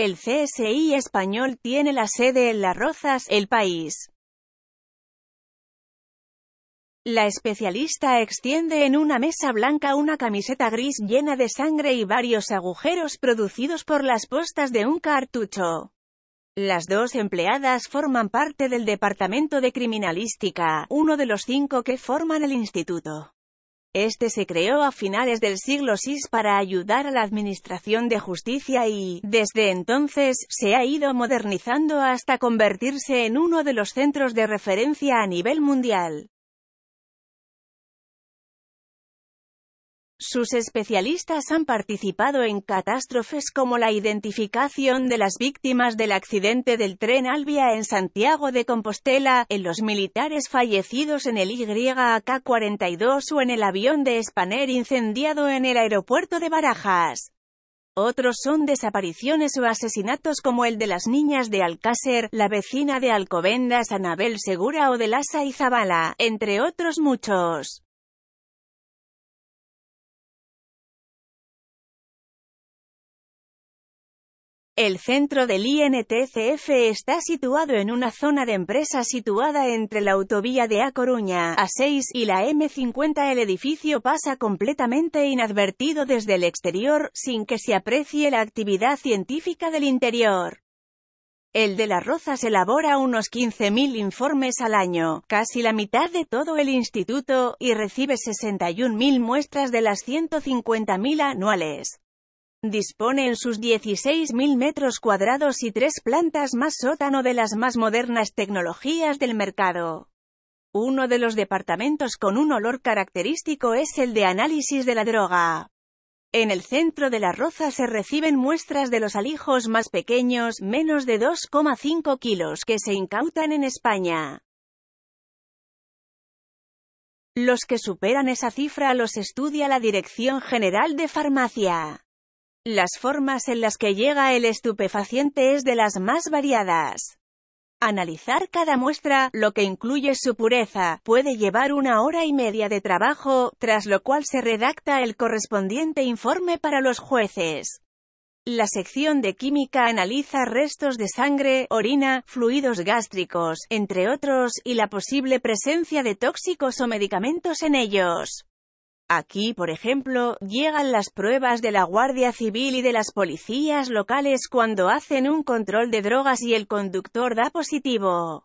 El CSI español tiene la sede en Las Rozas, El País. La especialista extiende en una mesa blanca una camiseta gris llena de sangre y varios agujeros producidos por las postas de un cartucho. Las dos empleadas forman parte del Departamento de Criminalística, uno de los cinco que forman el instituto. Este se creó a finales del siglo VI para ayudar a la administración de justicia y, desde entonces, se ha ido modernizando hasta convertirse en uno de los centros de referencia a nivel mundial. Sus especialistas han participado en catástrofes como la identificación de las víctimas del accidente del tren Albia en Santiago de Compostela, en los militares fallecidos en el YAK-42 o en el avión de Spanair incendiado en el aeropuerto de Barajas. Otros son desapariciones o asesinatos como el de las niñas de Alcácer, la vecina de Alcobendas Anabel Segura o de Lasa y Zabala, entre otros muchos. El centro del INTCF está situado en una zona de empresa situada entre la autovía de A Coruña, A6 y la M50. El edificio pasa completamente inadvertido desde el exterior, sin que se aprecie la actividad científica del interior. El de las Rozas elabora unos 15.000 informes al año, casi la mitad de todo el instituto, y recibe 61.000 muestras de las 150.000 anuales. Dispone en sus 16.000 metros cuadrados y tres plantas más sótano de las más modernas tecnologías del mercado. Uno de los departamentos con un olor característico es el de análisis de la droga. En el centro de la roza se reciben muestras de los alijos más pequeños, menos de 2,5 kilos, que se incautan en España. Los que superan esa cifra los estudia la Dirección General de Farmacia. Las formas en las que llega el estupefaciente es de las más variadas. Analizar cada muestra, lo que incluye su pureza, puede llevar una hora y media de trabajo, tras lo cual se redacta el correspondiente informe para los jueces. La sección de química analiza restos de sangre, orina, fluidos gástricos, entre otros, y la posible presencia de tóxicos o medicamentos en ellos. Aquí, por ejemplo, llegan las pruebas de la Guardia Civil y de las policías locales cuando hacen un control de drogas y el conductor da positivo.